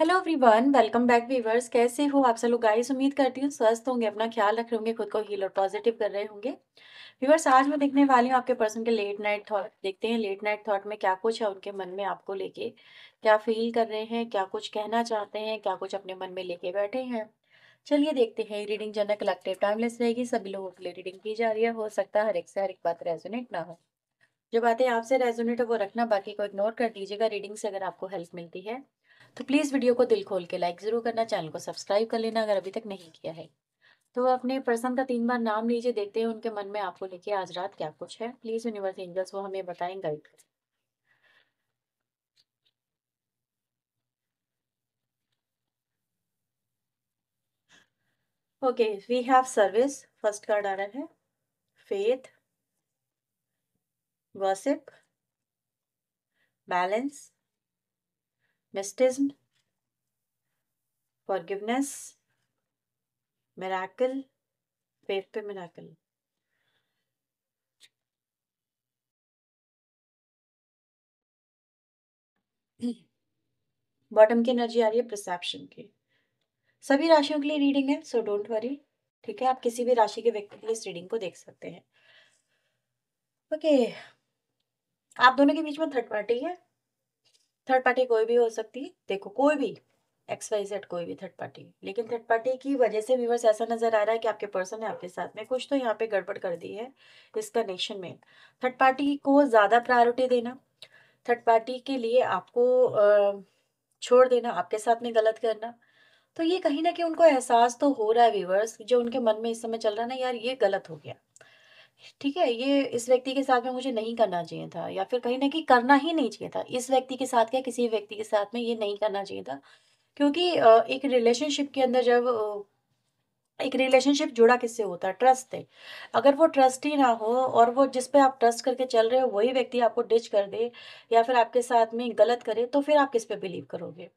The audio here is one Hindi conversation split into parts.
Hello everyone welcome back viewers कैसे हो आप सब लोग गाइस उम्मीद करती हूँ स्वस्थ होंगे अपना ख्याल रख रहे होंगे खुद को हील और पॉजिटिव कर रहे होंगे वीवर्स आज मैं देखने वाली हूँ आपके पर्सन के लेट नाइट थॉट देखते हैं लेट नाइट थॉट में क्या कुछ है उनके मन में आपको लेके क्या फील कर रहे हैं क्या कुछ कहना चाहते हैं क्या कुछ अपने मन में लेके बैठे हैं चलिए देखते हैं रीडिंग जनक कलेक्टिव टाइमलेस रहेगी सभी लोगों के लिए रीडिंग की जा रही है हो सकता है हर एक से हर एक बात रेजोनेट ना हो जो बातें आपसे रेजोनेट हो वो रखना बाकी को इग्नोर कर दीजिएगा रीडिंग से अगर आपको हेल्प मिलती है तो प्लीज़ वीडियो को दिल खोल के लाइक ज़रूर करना चैनल को सब्सक्राइब कर लेना अगर अभी तक नहीं किया है तो अपने पर्सन का तीन बार नाम लीजिए देखते हैं उनके मन में आपको लेके आज रात क्या कुछ है प्लीज़ यूनिवर्स एंजल्स वो हमें बताएं गाइड करें okay we have service first card आ रहा है faith gossip balance mysticism forgiveness miracle faith पे मेराकल बॉटम की एनर्जी आ रही है प्रसप्शन की सभी राशियों के लिए रीडिंग है सो डोंट वरी ठीक है आप किसी भी राशि के व्यक्ति के लिए इस रीडिंग को देख सकते हैं ओके okay. आप दोनों के बीच में थर्ड पार्टी है थर्ड पार्टी कोई भी हो सकती है देखो कोई भी एक्स वाई सेट कोई भी थर्ड पार्टी लेकिन थर्ड पार्टी की वजह से व्यूवर्स ऐसा नजर आ रहा है कि आपके पर्सन ने आपके साथ में कुछ तो यहाँ पे गड़बड़ कर दी है इस कनेक्शन में थर्ड पार्टी को ज़्यादा प्रायोरिटी देना थर्ड पार्टी के लिए आपको छोड़ देना आपके साथ में गलत करना तो ये कहीं ना कहीं उनको एहसास तो हो रहा है व्यूवर्स जो उनके मन में इस समय चल रहा है ना यार ये गलत हो गया ठीक है, ये इस व्यक्ति के साथ में मुझे नहीं करना चाहिए था या फिर कहीं ना कहीं करना ही नहीं चाहिए था। इस व्यक्ति के साथ क्या किसी व्यक्ति के साथ में ये नहीं करना चाहिए था। क्योंकि एक रिलेशनशिप के अंदर जब एक रिलेशनशिप जुड़ा किससे होता है? ट्रस्ट है अगर वो ट्रस्ट ही ना हो और वो जिस पे आप ट्रस्ट करके चल रहे हो वही व्यक्ति आपको डिच कर दे या फिर आपके साथ में गलत करे तो फिर आप किस पे बिलीव करोगे?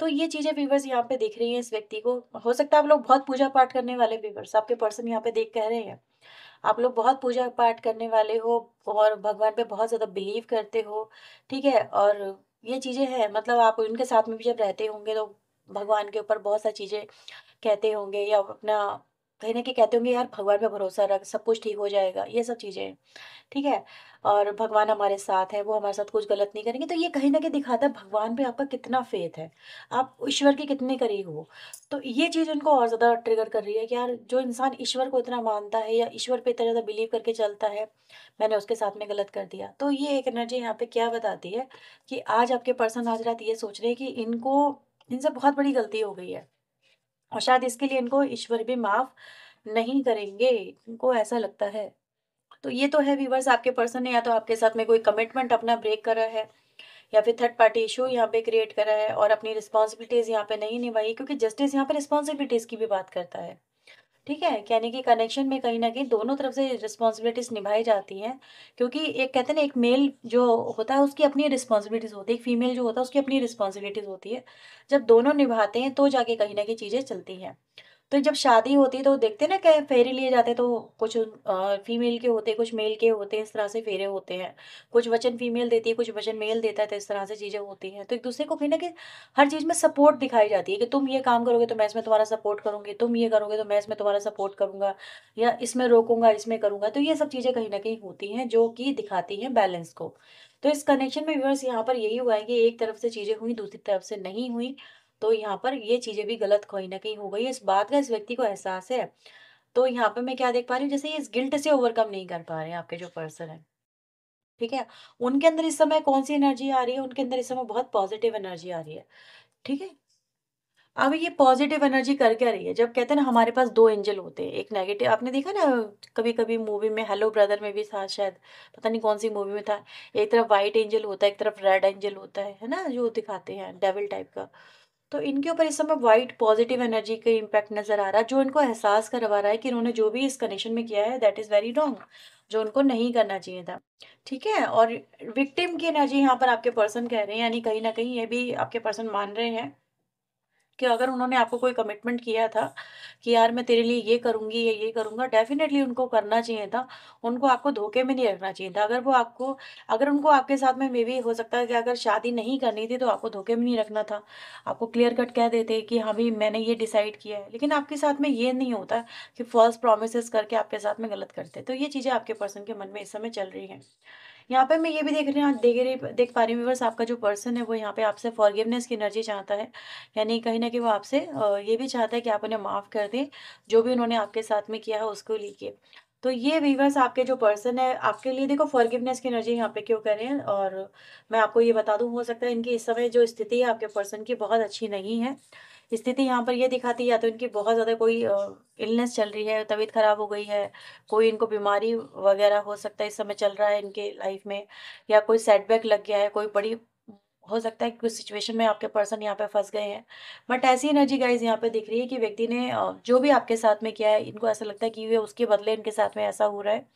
तो ये चीज़ें व्यूवर्स यहाँ पे देख रही हैं इस व्यक्ति को। हो सकता है आप लोग बहुत पूजा-पाठ करने वाले व्यूवर्स आपके पर्सन यहाँ पे देख कह रहे हैं। आप लोग बहुत पूजा पाठ करने वाले हो और भगवान पे बहुत ज़्यादा बिलीव करते हो ठीक है और ये चीज़ें हैं मतलब आप उनके साथ में भी जब रहते होंगे तो भगवान के ऊपर बहुत सारी चीज़ें कहते होंगे या अपना कहीं ना कहीं कहते होंगे यार भगवान पे भरोसा रख सब कुछ ठीक हो जाएगा ये सब चीज़ें ठीक है और भगवान हमारे साथ है वो हमारे साथ कुछ गलत नहीं करेंगे तो ये कहीं ना कहीं दिखाता है भगवान पे आपका कितना फेथ है आप ईश्वर के कितने करीब हो तो ये चीज़ उनको और ज़्यादा ट्रिगर कर रही है कि यार जो इंसान ईश्वर को इतना मानता है या ईश्वर पर इतना ज़्यादा बिलीव करके चलता है मैंने उसके साथ में गलत कर दिया तो ये एक एनर्जी यहाँ पर क्या बताती है कि आज आपके पर्सन आज रात ये सोच रहे हैं कि इनको इनसे बहुत बड़ी गलती हो गई है और शायद इसके लिए इनको ईश्वर भी माफ नहीं करेंगे इनको ऐसा लगता है तो ये तो है व्यूवर्स आपके पर्सन ने या तो आपके साथ में कोई कमिटमेंट अपना ब्रेक करा है या फिर थर्ड पार्टी इशू यहाँ पे क्रिएट कर रहा है और अपनी रिस्पॉन्सिबिलिटीज़ यहाँ पे नहीं निभाई क्योंकि जस्टिस यहाँ पे रिस्पॉन्सिबिलिटीज़ की भी बात करता है ठीक है यानी कि कनेक्शन में कहीं ना कहीं दोनों तरफ से रिस्पॉन्सिबिलिटीज़ निभाई जाती हैं क्योंकि एक कहते हैं ना एक मेल जो होता है उसकी अपनी रिस्पॉन्सिबिलिटीज़ होती है एक फीमेल जो होता है उसकी अपनी रिस्पॉन्सिबिलिटीज़ होती है जब दोनों निभाते हैं तो जाके कहीं ना कहीं चीज़ें चलती हैं तो जब शादी होती है तो देखते ना कह फेरे लिए जाते तो कुछ फीमेल के होते कुछ मेल के होते इस तरह से फेरे होते हैं कुछ वचन फीमेल देती है कुछ वचन मेल देता है तो इस तरह से चीज़ें होती हैं तो एक दूसरे को कहीं ना कि हर चीज़ में सपोर्ट दिखाई जाती है कि तुम ये काम करोगे तो मैं इसमें तुम्हारा सपोर्ट करूँगी तुम ये करोगे तो मैं इसमें तुम्हारा सपोर्ट करूँगा या इसमें रोकूंगा इसमें करूँगा तो ये सब चीज़ें कहीं ना कहीं होती हैं जो कि दिखाती हैं बैलेंस को तो इस कनेक्शन में व्यूअर्स यहाँ पर यही हुआ है कि एक तरफ से चीज़ें हुई दूसरी तरफ से नहीं हुई तो यहाँ पर ये चीज़ें भी गलत कहीं ना कहीं हो गई इस बात का इस व्यक्ति को एहसास है तो यहाँ पर मैं क्या देख पा रही हूँ जैसे इस गिल्ट से ओवरकम नहीं कर पा रहे हैं आपके जो पर्सन है ठीक है उनके अंदर इस समय कौन सी एनर्जी आ रही है उनके अंदर इस समय बहुत पॉजिटिव एनर्जी आ रही है ठीक है अब ये पॉजिटिव एनर्जी कर क्या रही है जब कहते हैं ना हमारे पास दो एंजल होते हैं एक नेगेटिव आपने देखा ना कभी कभी मूवी में हेलो ब्रदर में भी था शायद पता नहीं कौन सी मूवी में था एक तरफ वाइट एंजल होता है एक तरफ रेड एंजल होता है है ना जो दिखाते हैं डेविल टाइप का तो इनके ऊपर इस समय वाइट पॉजिटिव एनर्जी का इम्पैक्ट नज़र आ रहा है जो इनको एहसास करवा रहा है कि इन्होंने जो भी इस कनेक्शन में किया है दैट इज़ वेरी रॉन्ग जो उनको नहीं करना चाहिए था ठीक है और विक्टिम की एनर्जी यहाँ पर आपके पर्सन कह रहे हैं यानी कहीं ना कहीं ये भी आपके पर्सन मान रहे हैं कि अगर उन्होंने आपको कोई कमिटमेंट किया था कि यार मैं तेरे लिए ये करूँगी या ये करूँगा डेफिनेटली उनको करना चाहिए था उनको आपको धोखे में नहीं रखना चाहिए था अगर वो आपको अगर उनको आपके साथ में मे भी हो सकता है कि अगर शादी नहीं करनी थी तो आपको धोखे में नहीं रखना था आपको क्लियर कट कह देते कि हाँ भाई मैंने ये डिसाइड किया है लेकिन आपके साथ में ये नहीं होता कि फॉल्स प्रोमिस करके आपके साथ में गलत करते तो ये चीज़ें आपके पर्सन के मन में इस समय चल रही हैं यहाँ पे मैं ये भी देख रही हूँ देख रही देख पा रही हूँ व्यूवर्स आपका जो पर्सन है वो यहाँ पे आपसे फॉरगिवनेस की एनर्जी चाहता है यानी कहीं ना कहीं वो आपसे ये भी चाहता है कि आप उन्हें माफ़ कर दें जो भी उन्होंने आपके साथ में किया है उसको लेके तो ये वीवर्स आपके जो पर्सन है आपके लिए देखो फॉरगिवनेस की एनर्जी यहाँ पे क्यों करें और मैं आपको ये बता दूँ हो सकता है इनकी इस समय जो स्थिति है आपके पर्सन की बहुत अच्छी नहीं है स्थिति यहाँ पर यह दिखाती है या तो इनकी बहुत ज़्यादा कोई इलनेस चल रही है तबीयत ख़राब हो गई है कोई इनको बीमारी वगैरह हो सकता है इस समय चल रहा है इनके लाइफ में या कोई सेटबैक लग गया है कोई बड़ी हो सकता है कि कुछ सिचुएशन में आपके पर्सन यहाँ पे फंस गए हैं बट ऐसी एनर्जी गाइज यहाँ पे दिख रही है कि व्यक्ति ने जो भी आपके साथ में किया है इनको ऐसा लगता है कि वे उसके बदले इनके साथ में ऐसा हो रहा है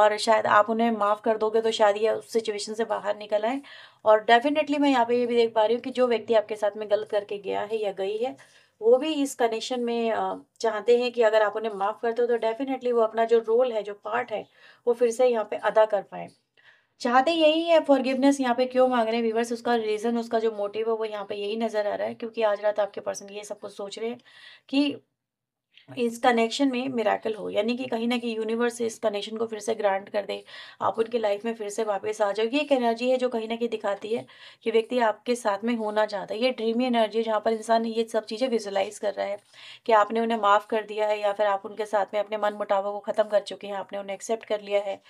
और शायद आप उन्हें माफ़ कर दोगे तो शायद ये उस सिचुएशन से बाहर निकल आए और डेफिनेटली मैं यहाँ पे ये भी देख पा रही हूँ कि जो व्यक्ति आपके साथ में गलत करके गया है या गई है वो भी इस कनेक्शन में चाहते हैं कि अगर आप उन्हें माफ़ करते हो तो डेफिनेटली वो अपना जो रोल है जो पार्ट है वो फिर से यहाँ पे अदा कर पाए चाहते यही है फॉरगिवनेस यहाँ पे क्यों मांग रहे हैं व्यूवर्स उसका रीज़न उसका जो मोटिव है वो यहाँ पे यही नज़र आ रहा है क्योंकि आज रात आपके पर्सन ये सब कुछ सोच रहे हैं कि इस कनेक्शन में मेराकल हो यानी कि कहीं ना कहीं यूनिवर्स इस कनेक्शन को फिर से ग्रांट कर दे आप उनके लाइफ में फिर से वापस आ जाओ ये एक एनर्जी है जो कहीं ना कहीं दिखाती है कि व्यक्ति आपके साथ में होना चाहता है ये ड्रीमी एनर्जी है जहाँ पर इंसान ये सब चीज़ें विजुलाइज कर रहा है कि आपने उन्हें माफ़ कर दिया है या फिर आप उनके साथ में अपने मन मुटावों को ख़त्म कर चुके हैं आपने उन्हें एक्सेप्ट कर लिया है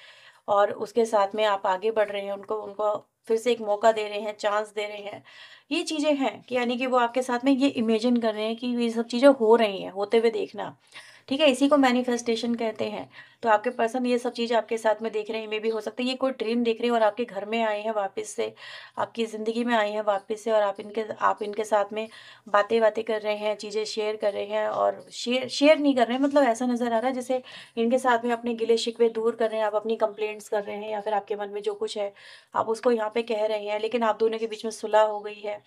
और उसके साथ में आप आगे बढ़ रहे हैं उनको उनको फिर से एक मौका दे रहे हैं चांस दे रहे हैं ये चीज़ें हैं कि यानी कि वो आपके साथ में ये इमेजिन कर रहे हैं कि ये सब चीज़ें हो रही हैं होते हुए देखना ठीक है इसी को मैनिफेस्टेशन कहते हैं तो आपके पर्सन ये सब चीज़ आपके साथ में देख रहे हैं ये भी हो सकता है ये कोई ड्रीम देख रहे हैं और आपके घर में आए हैं वापस से आपकी ज़िंदगी में आए हैं वापस से और आप इनके आप इनके साथ में बातें बातें कर रहे हैं चीज़ें शेयर कर रहे हैं और शेयर शेयर नहीं कर रहे हैं मतलब ऐसा नज़र आ रहा है जैसे इनके साथ में अपने गिले शिकवे दूर कर रहे हैं आप अपनी कंप्लेंट्स कर रहे हैं या फिर आपके मन में जो कुछ है आप उसको यहाँ पर कह रहे हैं लेकिन आप दोनों के बीच में सुलह हो गई है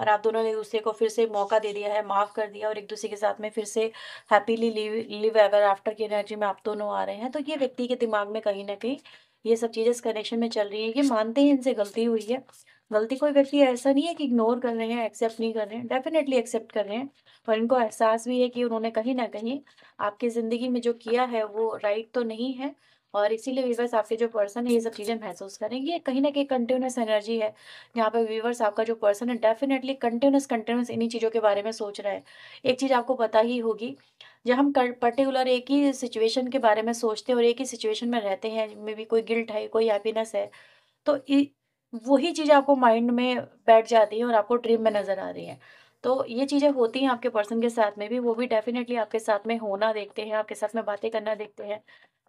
और आप दोनों ने एक दूसरे को फिर से मौका दे दिया है माफ़ कर दिया और एक दूसरे के साथ में फिर से happily live live ever after की एनर्जी में आप दोनों आ रहे हैं तो ये व्यक्ति के दिमाग में कहीं ना कहीं ये सब चीज़ें इस कनेक्शन में चल रही है ये मानते हैं इनसे गलती हुई है गलती कोई व्यक्ति ऐसा नहीं है कि इग्नोर कर रहे हैं एक्सेप्ट नहीं कर रहे हैं डेफिनेटली एक्सेप्ट कर रहे हैं पर इनको एहसास भी है कि उन्होंने कहीं ना कहीं आपकी ज़िंदगी में जो किया है वो राइट तो नहीं है और इसीलिए व्यूवर्स आपके जो पर्सन है ये सब चीज़ें महसूस करेंगे ये कहीं ना कहीं कंटिन्यूस एनर्जी है यहाँ पर व्यूवर्स आपका जो पर्सन है डेफिनेटली कंटिन्यूस कंटिन्यूस इन्हीं चीज़ों के बारे में सोच रहा है एक चीज़ आपको पता ही होगी जब हम पर्टिकुलर एक ही सिचुएशन के बारे में सोचते हैं और एक ही सिचुएशन में रहते हैं जिनमें भी कोई गिल्ट है कोई हैप्पीनेस है तो वही चीज़ आपको माइंड में बैठ जाती है और आपको ड्रीम में नज़र आ रही है तो ये चीज़ें होती हैं आपके पर्सन के साथ में भी वो भी डेफिनेटली आपके साथ में होना देखते हैं आपके साथ में बातें करना देखते हैं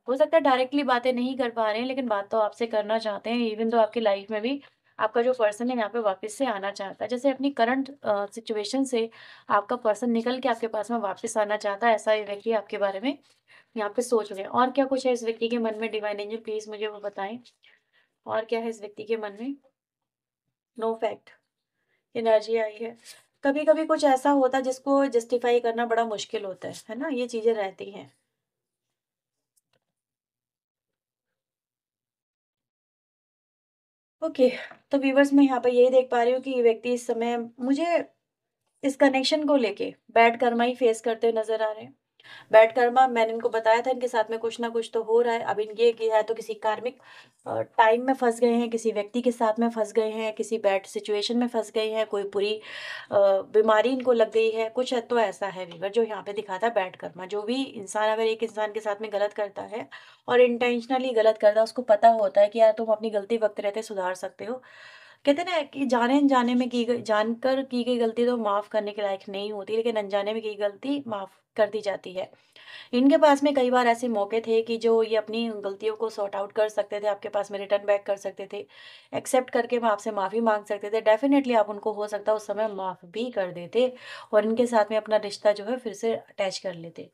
हो सकता है डायरेक्टली बातें नहीं कर पा रहे हैं लेकिन बात तो आपसे करना चाहते हैं इवन तो आपकी लाइफ में भी आपका जो पर्सन है यहाँ पे वापस से आना चाहता है जैसे अपनी करंट सिचुएशन से आपका पर्सन निकल के आपके पास में वापस आना चाहता है ऐसा ये व्यक्ति आपके बारे में यहाँ पे सोच रहे हैं और क्या कुछ है इस व्यक्ति के मन में डिवाइन एंजल प्लीज मुझे वो बताएं और क्या है इस व्यक्ति के मन में नो फैक्ट एनर्जी आई है कभी कभी कुछ ऐसा होता है जिसको जस्टिफाई करना बड़ा मुश्किल होता है है ना ये चीजें रहती हैं ओके okay, तो व्यूवर्स मैं यहाँ पर यही देख पा रही हूँ कि ये व्यक्ति इस समय मुझे इस कनेक्शन को लेके बैड कर्मा ही फेस करते हुए नजर आ रहे हैं कर्मा मैंने इनको बताया था इनके साथ में कुछ ना कुछ तो हो रहा है अब इन ये है तो किसी कार्मिक टाइम में फंस गए हैं किसी व्यक्ति के साथ में फंस गए हैं किसी बैड सिचुएशन में फंस गए हैं कोई पूरी बीमारी इनको लग गई है कुछ है तो ऐसा है वीवर जो यहाँ पे दिखा था बैड कर्मा जो भी इंसान अगर एक इंसान के साथ में गलत करता है और इंटेंशनली गलत करता है उसको पता होता है कि यार तुम अपनी गलती वक्त रहते सुधार सकते हो कहते ना कि जाने अनजाने में की गई जानकर की गई गलती तो माफ़ करने के लायक नहीं होती लेकिन अनजाने में की गलती माफ़ कर दी जाती है इनके पास में कई बार ऐसे मौके थे कि जो ये अपनी गलतियों को सॉर्ट आउट कर सकते थे आपके पास में रिटर्न बैक कर सकते थे एक्सेप्ट करके आपसे माफ़ी मांग सकते थे डेफिनेटली आप उनको हो सकता उस समय माफ़ भी कर देते और इनके साथ में अपना रिश्ता जो है फिर से अटैच कर लेते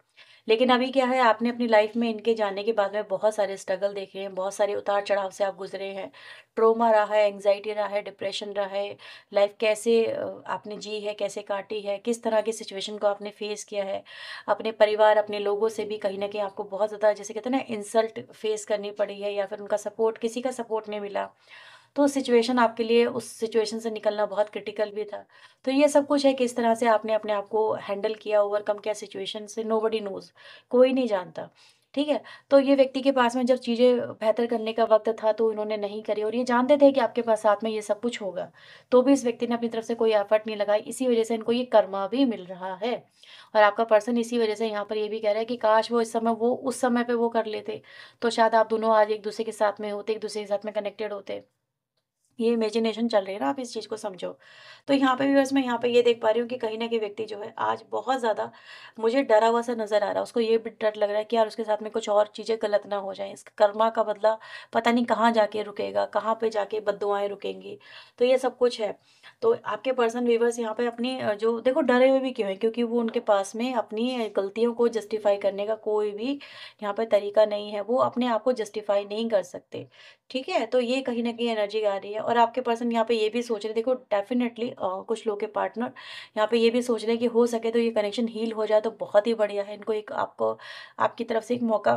लेकिन अभी क्या है आपने अपनी लाइफ में इनके जाने के बाद में बहुत सारे स्ट्रगल देखे हैं बहुत सारे उतार चढ़ाव से आप गुजरे हैं ट्रोमा रहा है एंगजाइटी रहा है डिप्रेशन रहा है लाइफ कैसे आपने जी है कैसे काटी है किस तरह की सिचुएशन को आपने फेस किया है अपने परिवार अपने लोगों से भी कहीं ना कहीं आपको बहुत ज़्यादा जैसे कहते हैं ना इंसल्ट फेस करनी पड़ी है या फिर उनका सपोर्ट किसी का सपोर्ट नहीं मिला तो सिचुएशन आपके लिए उस सिचुएशन से निकलना बहुत क्रिटिकल भी था तो ये सब कुछ है किस तरह से आपने अपने आप को हैंडल किया ओवरकम किया सिचुएशन से नो बडी नोज कोई नहीं जानता ठीक है तो ये व्यक्ति के पास में जब चीज़ें बेहतर करने का वक्त था तो उन्होंने नहीं करी और ये जानते थे कि आपके पास साथ में ये सब कुछ होगा तो भी इस व्यक्ति ने अपनी तरफ से कोई एफर्ट नहीं लगाई इसी वजह से इनको ये कर्मा भी मिल रहा है और आपका पर्सन इसी वजह से यहाँ पर ये भी कह रहा है कि काश वो इस समय वो उस समय पर वो कर लेते तो शायद आप दोनों आज एक दूसरे के साथ में होते एक दूसरे के साथ में कनेक्टेड होते ये इमेजिनेशन चल रही है ना आप इस चीज़ को समझो तो यहाँ पे बस मैं यहाँ पे ये देख पा रही हूँ कि कहीं ना कहीं व्यक्ति जो है आज बहुत ज़्यादा मुझे डरा हुआ सा नज़र आ रहा है उसको ये भी डर लग रहा है कि यार उसके साथ में कुछ और चीज़ें गलत ना हो जाए इस कर्मा का बदला पता नहीं कहाँ जाके रुकेगा कहाँ पर जाके बदुआएँ रुकेंगी तो ये सब कुछ है तो आपके पर्सन व्यूवर्स यहाँ पर अपनी जो देखो डरे हुए भी क्यों हैं क्योंकि वो उनके पास में अपनी गलतियों को जस्टिफाई करने का कोई भी यहाँ पर तरीका नहीं है वो अपने आप को जस्टिफाई नहीं कर सकते ठीक है तो ये कहीं ना कहीं एनर्जी आ रही है और और आपके पर्सन यहाँ पे ये भी सोच रहे देखो डेफिनेटली कुछ लोग के पार्टनर यहाँ पे ये भी सोच रहे हैं कि हो सके तो ये कनेक्शन हील हो जाए तो बहुत ही बढ़िया है इनको एक आपको आपकी तरफ से एक मौका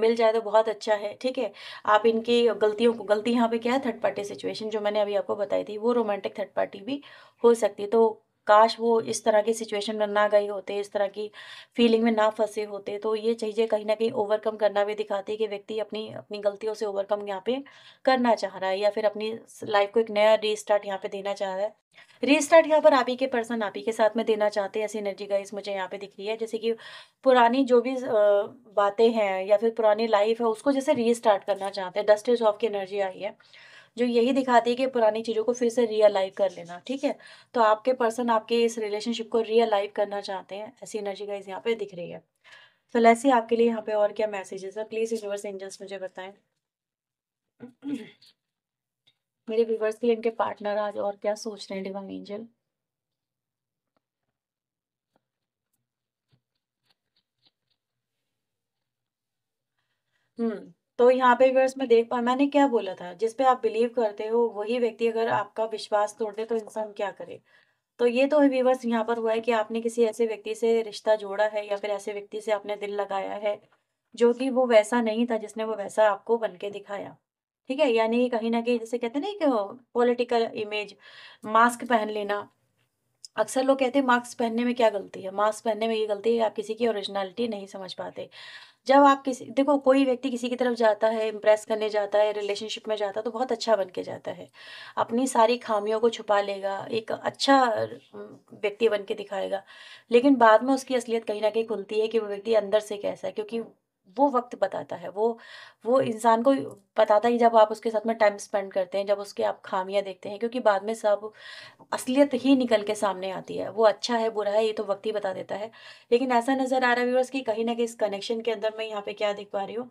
मिल जाए तो बहुत अच्छा है ठीक है आप इनकी गलतियों को गलती यहाँ पे क्या है थर्ड पार्टी सिचुएशन जो मैंने अभी आपको बताई थी वो रोमांटिक थर्ड पार्टी भी हो सकती है तो काश वो इस तरह की सिचुएशन में ना गए होते इस तरह की फीलिंग में ना फंसे होते तो ये चीज़ें कहीं ना कहीं ओवरकम करना भी दिखाती है कि व्यक्ति अपनी अपनी गलतियों से ओवरकम यहाँ पे करना चाह रहा है या फिर अपनी लाइफ को एक नया री स्टार्ट यहाँ पे देना चाह रहा है री स्टार्ट यहाँ पर आप ही के पर्सन आप ही के साथ में देना चाहते हैं ऐसी एनर्जी गाइस मुझे यहाँ पे दिख रही है जैसे कि पुरानी जो भी बातें हैं या फिर पुरानी लाइफ है उसको जैसे स्टार्ट करना चाहते हैं डस्टेज ऑफ की एनर्जी आई है जो यही दिखाती है कि पुरानी चीज़ों को फिर से रियलाइव कर लेना ठीक है तो आपके पर्सन आपके इस रिलेशनशिप को रियलाइव करना चाहते हैं ऐसी एनर्जी का इस यहाँ पर दिख रही है तो लैसे आपके लिए यहाँ पे और क्या मैसेजेस है प्लीज़ यूनिवर्स एंजल्स मुझे बताएं मेरे व्यूवर्स के लिए इनके पार्टनर आज और क्या सोच रहे हैं डिवाइन एंजल हम्म तो यहाँ पे व्यवर्स में देख पा मैंने क्या बोला था जिस पे आप बिलीव करते हो वही व्यक्ति अगर आपका विश्वास तोड़ दे तो इंसान क्या करे तो ये तो व्यवर्स यहाँ पर हुआ है कि आपने किसी ऐसे व्यक्ति से रिश्ता जोड़ा है या फिर ऐसे व्यक्ति से आपने दिल लगाया है जो कि वो वैसा नहीं था जिसने वो वैसा आपको बन के दिखाया ठीक है यानी कहीं ना कहीं जैसे कहते ना कि पॉलिटिकल इमेज मास्क पहन लेना अक्सर लोग कहते हैं मास्क पहनने में क्या गलती है मास्क पहनने में ये गलती है आप किसी की ओरिजिनलिटी नहीं समझ पाते जब आप किसी देखो कोई व्यक्ति किसी की तरफ जाता है इम्प्रेस करने जाता है रिलेशनशिप में जाता है तो बहुत अच्छा बन के जाता है अपनी सारी खामियों को छुपा लेगा एक अच्छा व्यक्ति बन के दिखाएगा लेकिन बाद में उसकी असलियत कहीं ना कहीं खुलती है कि वो व्यक्ति अंदर से कैसा है क्योंकि वो वक्त बताता है वो वो इंसान को बताता ही जब आप उसके साथ में टाइम स्पेंड करते हैं जब उसके आप खामियां देखते हैं क्योंकि बाद में सब असलियत ही निकल के सामने आती है वो अच्छा है बुरा है ये तो वक्त ही बता देता है लेकिन ऐसा नज़र आ रहा है व्यूअर्स कि कहीं ना कहीं इस कनेक्शन के अंदर मैं यहाँ पे क्या देख पा रही हूँ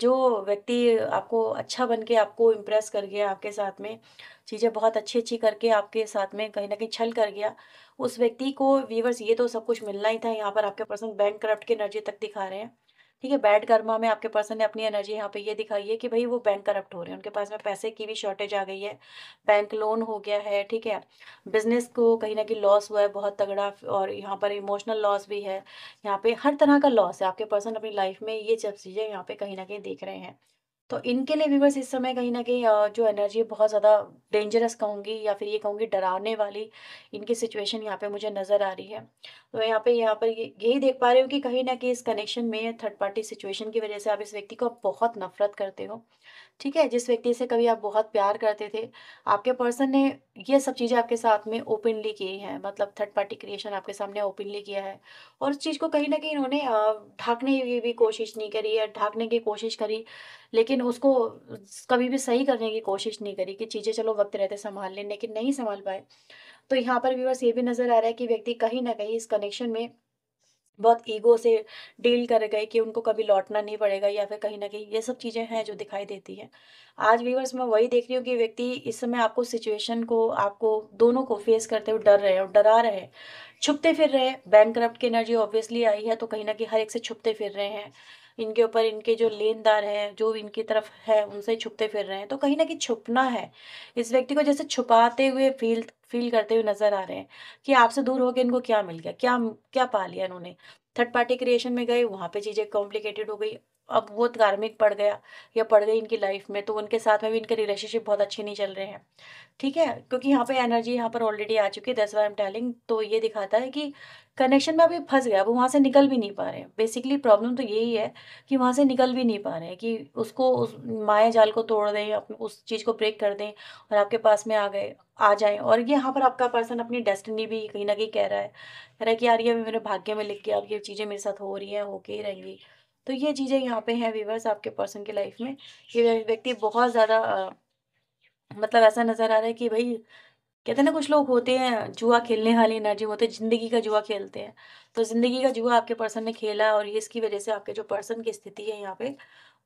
जो व्यक्ति आपको अच्छा बन के आपको इम्प्रेस कर गया आपके साथ में चीज़ें बहुत अच्छी अच्छी करके आपके साथ में कहीं ना कहीं छल कर गया उस व्यक्ति को व्यूवर्स ये तो सब कुछ मिलना ही था यहाँ पर आपके पर्सन बैंक करप्ट की एनर्जी तक दिखा रहे हैं ठीक है बैड कर्मा में आपके पर्सन ने अपनी एनर्जी यहाँ पे ये दिखाई है कि भाई वो बैंक करप्ट हो रहे हैं उनके पास में पैसे की भी शॉर्टेज आ गई है बैंक लोन हो गया है ठीक है बिजनेस को कहीं ना कहीं लॉस हुआ है बहुत तगड़ा और यहाँ पर इमोशनल लॉस भी है यहाँ पे हर तरह का लॉस है आपके पर्सन अपनी लाइफ में ये सब चीज़ें यहाँ पे कहीं ना कहीं देख रहे हैं तो इनके लिए व्यूवर्स इस समय कहीं ना कहीं जो एनर्जी बहुत ज़्यादा डेंजरस कहूँगी या फिर ये कहूँगी डराने वाली इनकी सिचुएशन यहाँ पे मुझे नज़र आ रही है तो यहाँ पे यहाँ पर यही देख पा रही हूँ कि कहीं ना कहीं इस कनेक्शन में थर्ड पार्टी सिचुएशन की वजह से आप इस व्यक्ति को बहुत नफरत करते हो ठीक है जिस व्यक्ति से कभी आप बहुत प्यार करते थे आपके पर्सन ने ये सब चीज़ें आपके साथ में ओपनली की हैं मतलब थर्ड पार्टी क्रिएशन आपके सामने ओपनली किया है और उस चीज़ को कहीं ना कहीं इन्होंने ढाकने की भी कोशिश नहीं करी या ढाकने की कोशिश करी लेकिन उसको कभी भी सही करने की कोशिश नहीं करी कि चीज़ें चलो वक्त रहते संभाल लें लेकिन नहीं संभाल पाए तो यहाँ पर व्यूवर्स ये भी नज़र आ रहा है कि व्यक्ति कहीं ना कहीं इस कनेक्शन में बहुत ईगो से डील कर गए कि उनको कभी लौटना नहीं पड़ेगा या फिर कहीं ना कहीं ये सब चीज़ें हैं जो दिखाई देती हैं आज व्यूवर्स मैं वही देख रही हूँ कि व्यक्ति इस समय आपको सिचुएशन को आपको दोनों को फेस करते हुए डर रहे हैं और डरा रहे हैं छुपते फिर रहे हैं बैंक की एनर्जी ऑब्वियसली आई है तो कहीं ना कहीं हर एक से छुपते फिर रहे हैं इनके ऊपर इनके जो लेनदार हैं जो इनकी तरफ है उनसे छुपते फिर रहे हैं तो कहीं ना कहीं छुपना है इस व्यक्ति को जैसे छुपाते हुए फील फील करते हुए नजर आ रहे हैं कि आपसे दूर होकर इनको क्या मिल गया क्या क्या पा लिया इन्होंने थर्ड पार्टी क्रिएशन में गए वहाँ पे चीज़ें कॉम्प्लिकेटेड हो गई अब वो कार्मिक तो पड़ गया या पड़ गई इनकी लाइफ में तो उनके साथ में भी इनके रिलेशनशिप बहुत अच्छे नहीं चल रहे हैं ठीक है क्योंकि यहाँ पे एनर्जी यहाँ पर ऑलरेडी आ चुकी है दस बार एम टैलिंग तो ये दिखाता है कि कनेक्शन में अभी फंस गया वो वहाँ से निकल भी नहीं पा रहे हैं बेसिकली प्रॉब्लम तो यही है कि वहाँ से निकल भी नहीं पा रहे हैं कि उसको उस माया जाल को तोड़ दें अपने उस चीज़ को ब्रेक कर दें और आपके पास में आ गए आ जाएं और ये यहाँ पर आपका पर्सन अपनी डेस्टिनी भी कहीं ना कहीं कह रहा है कह रहा है कि यार ये मेरे भाग्य में लिख के अब ये चीज़ें मेरे साथ हो रही हैं होके ही रहेंगी तो ये चीज़ें यहाँ पे हैं व्यूवर्स आपके पर्सन की लाइफ में कि व्यक्ति बहुत ज़्यादा मतलब ऐसा नज़र आ रहा है कि भाई कहते हैं ना कुछ लोग होते हैं जुआ खेलने वाली एनर्जी होते हैं ज़िंदगी का जुआ खेलते हैं तो ज़िंदगी का जुआ आपके पर्सन ने खेला और ये इसकी वजह से आपके जो पर्सन की स्थिति है यहाँ पे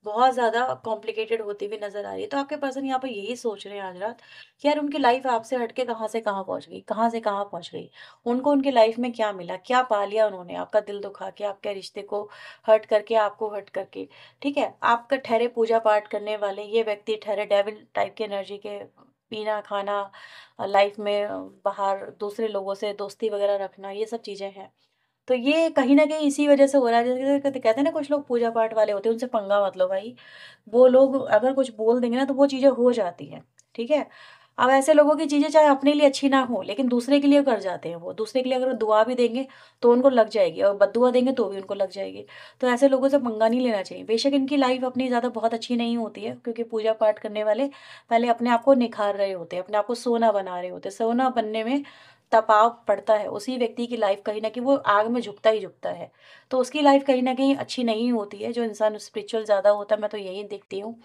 बहुत ज़्यादा कॉम्प्लिकेटेड होती हुई नज़र आ रही है तो आपके पर्सन यहाँ पर यही सोच रहे हैं आज रात कि यार उनकी लाइफ आपसे हट के कहाँ से कहाँ पहुँच गई कहाँ से कहाँ पहुँच गई उनको उनकी लाइफ में क्या मिला क्या पा लिया उन्होंने आपका दिल दुखा के आपके रिश्ते को हर्ट करके आपको हर्ट करके ठीक है आपका ठहरे पूजा पाठ करने वाले ये व्यक्ति ठहरे डेविल टाइप की एनर्जी के पीना खाना लाइफ में बाहर दूसरे लोगों से दोस्ती वगैरह रखना ये सब चीज़ें हैं तो ये कहीं ना कहीं इसी वजह से हो रहा है जैसे कहते हैं ना कुछ लोग पूजा पाठ वाले होते हैं उनसे पंगा मत लो भाई वो लोग अगर कुछ बोल देंगे ना तो वो चीज़ें हो जाती हैं ठीक है अब ऐसे लोगों की चीज़ें चाहे अपने लिए अच्छी ना हो लेकिन दूसरे के लिए कर जाते हैं वो दूसरे के लिए अगर दुआ भी देंगे तो उनको लग जाएगी और बदुआ देंगे तो भी उनको लग जाएगी तो ऐसे लोगों से पंगा नहीं लेना चाहिए बेशक इनकी लाइफ अपनी ज़्यादा बहुत अच्छी नहीं होती है क्योंकि पूजा पाठ करने वाले पहले अपने आप को निखार रहे होते हैं अपने आप को सोना बना रहे होते हैं सोना बनने में तपाव पड़ता है उसी व्यक्ति की लाइफ कहीं ना कहीं वो आग में झुकता ही झुकता है तो उसकी लाइफ कहीं ना कहीं अच्छी नहीं होती है जो इंसान स्पिरिचुअल ज़्यादा होता है मैं तो यही देखती हूँ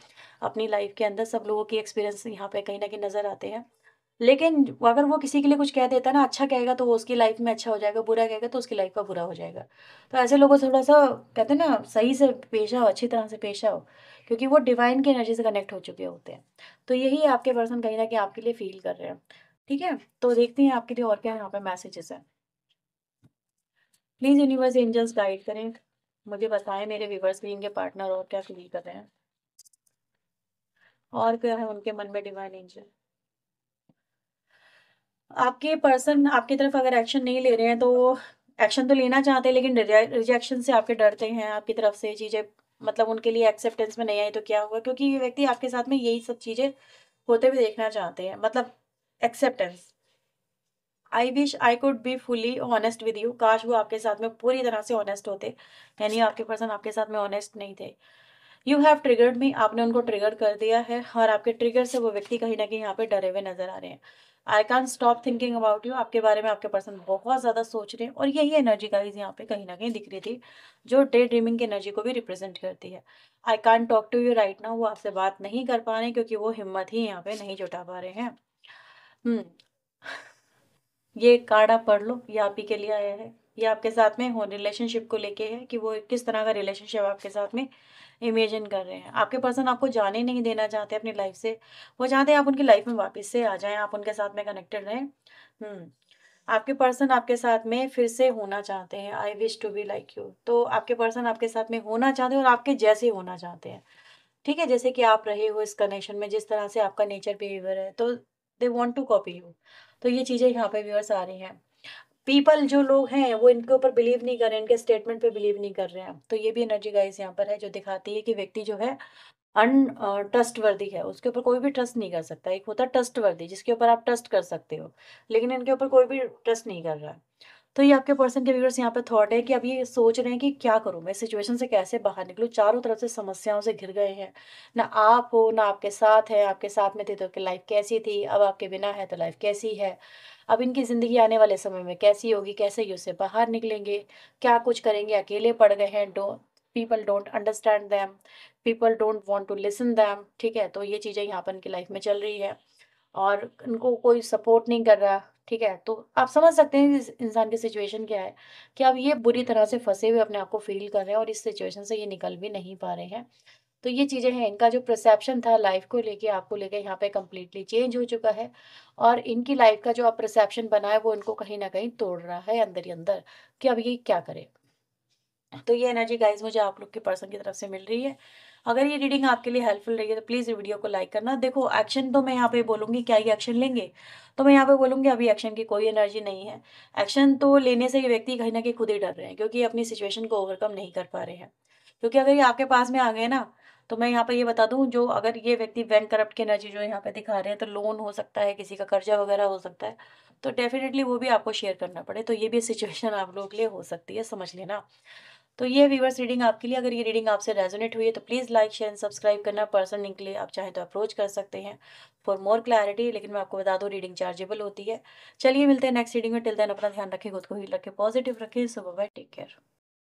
अपनी लाइफ के अंदर सब लोगों के एक्सपीरियंस यहाँ पे कहीं ना कहीं नज़र आते हैं लेकिन अगर वो किसी के लिए कुछ कह देता है ना अच्छा कहेगा तो वो उसकी लाइफ में अच्छा हो जाएगा बुरा कहेगा तो उसकी लाइफ का बुरा हो जाएगा तो ऐसे लोगों से थोड़ा सा कहते हैं ना सही से पेश आओ अच्छी तरह से पेश आओ क्योंकि वो डिवाइन की एनर्जी से कनेक्ट हो चुके होते हैं तो यही आपके पर्सन कहीं ना कहीं आपके लिए फील कर रहे हैं ठीक है तो देखते हैं आपके लिए और क्या यहाँ पे मैसेजेस है प्लीज यूनिवर्स एंजल्स गाइड करें मुझे बताएं मेरे व्यूवर्स भी इनके पार्टनर और क्या फील कर रहे हैं और क्या है उनके मन में डिवाइन एंजल आपके पर्सन आपकी तरफ अगर एक्शन नहीं ले रहे हैं तो एक्शन तो लेना चाहते हैं लेकिन रिजेक्शन से आपके डरते हैं आपकी तरफ से चीज़ें मतलब उनके लिए एक्सेप्टेंस में नहीं आई तो क्या होगा क्योंकि ये व्यक्ति आपके साथ में यही सब चीज़ें होते हुए देखना चाहते हैं मतलब acceptance I wish I could be fully honest with you काश वो आपके साथ में पूरी तरह से ऑनेस्ट होते यानी आपके पर्सन आपके साथ में ऑनेस्ट नहीं थे यू हैव ट्रिगर्ड मी आपने उनको ट्रिगर कर दिया है और आपके ट्रिगर से वो व्यक्ति कहीं ना कहीं यहाँ पे डरे हुए नजर आ रहे हैं I can stop thinking about you आपके बारे में आपके पर्सन बहुत ज़्यादा सोच रहे हैं और यही एनर्जी का यहाँ पे कहीं ना कहीं दिख रही थी जो डे ड्रीमिंग की एनर्जी को भी रिप्रेजेंट करती है I can talk to you right ना वो आपसे बात नहीं कर पा रहे क्योंकि वो हिम्मत ही यहाँ पे नहीं जुटा पा रहे हैं हम्म। ये कार्ड आप पढ़ लो ये आप ही के लिए आया है ये आपके साथ में हो रिलेशनशिप को लेके है कि वो किस तरह का रिलेशनशिप आपके साथ में इमेजिन कर रहे हैं आपके पर्सन आपको जाने नहीं देना चाहते अपनी लाइफ से वो चाहते हैं आप उनकी लाइफ में वापस से आ जाएं आप उनके साथ में कनेक्टेड रहें हम्म। आपके पर्सन आपके साथ में फिर से होना चाहते हैं I wish to be like you तो आपके पर्सन आपके साथ में होना चाहते हैं और आपके जैसे होना चाहते हैं ठीक है जैसे कि आप रहे हो इस कनेक्शन में जिस तरह से आपका नेचर बिहेवियर है तो they want to copy you तो ये चीज़ें यहाँ पे व्यूअर्स आ रही हैं पीपल जो लोग हैं वो इनके ऊपर बिलीव नहीं कर रहे हैं इनके स्टेटमेंट पे बिलीव नहीं कर रहे हैं तो ये भी एनर्जी गाइस यहाँ पर है जो दिखाती है कि व्यक्ति जो है अन ट्रस्टवर्दी uh, है उसके ऊपर कोई भी ट्रस्ट नहीं कर सकता एक होता है ट्रस्टवर्दी जिसके ऊपर आप ट्रस्ट कर सकते हो लेकिन इनके ऊपर कोई भी ट्रस्ट नहीं कर रहा है तो ये आपके पर्सन के व्यूअर्स यहाँ पे थॉट है कि अब ये सोच रहे हैं कि क्या करूँ मैं सिचुएशन से कैसे बाहर निकलूँ चारों तरफ से समस्याओं से घिर गए हैं ना आप हो ना आपके साथ है आपके साथ में थे तो लाइफ कैसी थी अब आपके बिना है तो लाइफ कैसी है अब इनकी ज़िंदगी आने वाले समय में कैसी होगी कैसे ही उससे बाहर निकलेंगे क्या कुछ करेंगे अकेले पड़ गए हैं do people don't understand them people don't want to listen them ठीक है तो ये चीज़ें यहाँ पर इनकी लाइफ में चल रही है और इनको कोई सपोर्ट नहीं कर रहा ठीक है तो आप समझ सकते हैं इस इंसान की सिचुएशन क्या है कि आप ये बुरी तरह से फंसे हुए अपने आप को फील कर रहे हैं और इस सिचुएशन से ये निकल भी नहीं पा रहे हैं तो ये चीज़ें हैं इनका जो परसेप्शन था लाइफ को लेके आपको लेके यहाँ पे कम्प्लीटली चेंज हो चुका है और इनकी लाइफ का जो आप परसेप्शन बना है वो इनको कहीं ना कहीं तोड़ रहा है अंदर ही अंदर कि अब ये क्या करे तो ये एनर्जी गाइज मुझे आप लोग के पर्सन की तरफ से मिल रही है अगर ये रीडिंग आपके लिए हेल्पफुल रही है तो प्लीज़ वीडियो को लाइक करना देखो एक्शन तो मैं यहाँ पे बोलूँगी क्या ये एक्शन लेंगे तो मैं यहाँ पे बोलूँगी अभी एक्शन की कोई एनर्जी नहीं है एक्शन तो लेने से ये व्यक्ति कहीं ना कहीं खुद ही डर रहे हैं क्योंकि अपनी सिचुएशन को ओवरकम नहीं कर पा रहे हैं क्योंकि अगर ये आपके पास में आ गए ना तो मैं यहाँ पर ये बता दूँ जो अगर ये व्यक्ति बैंक करप्ट की एनर्जी जो यहाँ पे दिखा रहे हैं तो लोन हो सकता है किसी का कर्जा वगैरह हो सकता है तो डेफिनेटली वो भी आपको शेयर करना पड़े तो ये भी सिचुएशन आप लोगों के लिए हो सकती है समझ लेना तो ये व्यूवर्स रीडिंग आपके लिए अगर ये रीडिंग आपसे रेजोनेट हुई है तो please like share and subscribe करना पर्सनल लिंक के लिए आप चाहें तो अप्रोच कर सकते हैं फॉर मोर क्लैरिटी लेकिन मैं आपको बता दूँ रीडिंग चार्जेबल होती है चलिए मिलते हैं नेक्स्ट रीडिंग में टिल देन अपना ध्यान रखें खुद को ही रखें पॉजिटिव रखें सुबह बाय टेक केयर